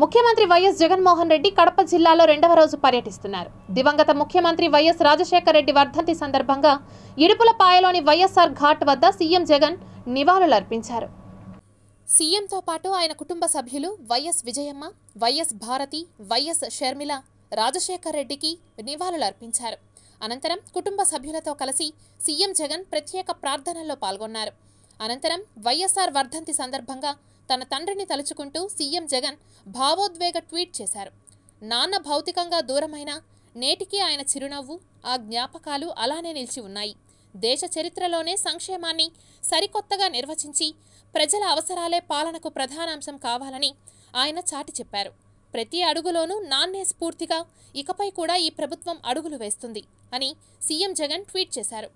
ముఖ్యమంత్రి వైఎస్ జగన్మోహన్ రెడ్డి కడప జిల్లాలో రెండవ రోజు పర్యటిస్తున్నారు దివంగత ముఖ్యమంత్రి వైఎస్ రాజశేఖర రెడ్డి వర్ధంతి సందర్భంగా ఇడుపులపాయలోని వైఎస్ఆర్ ఘాట్ వద్ద సీఎం జగన్ నివాళులర్పించారు సీఎంతో పాటు ఆయన కుటుంబ సభ్యులు YS Vijayamma YS Bharathi YS Sharmila Rajasekhar రెడ్డికి నివాళులర్పించారు అనంతరం కుటుంబ సభ్యులతో కలిసి సీఎం జగన్ ప్రత్యేక ప్రార్థనల్లో పాల్గొన్నారు అనంతరం వైఎస్ఆర్ వర్ధంతి సందర్భంగా తన తండ్రిని తలుచుకుంటూ సీఎం జగన్ భావోద్వేగ ట్వీట్ చేశారు నాన్న భౌతికంగా దూరమైన నేటికీ ఆయన చిరునవ్వు ఆ జ్ఞాపకాలు అలానే నిలిచి ఉన్నాయి దేశ చరిత్రలోనే సంక్షేమాన్ని సరికొత్తగా నిర్వచించి ప్రజల అవసరాలే పాలనకు ప్రధానాంశం కావాలని ఆయన చాటి చెప్పారు ప్రతి అడుగులోనూ నాన్నే స్ఫూర్తిగా ఇకపై కూడా ఈ ప్రభుత్వం అడుగులు వేస్తుంది అని సీఎం జగన్ ట్వీట్ చేశారు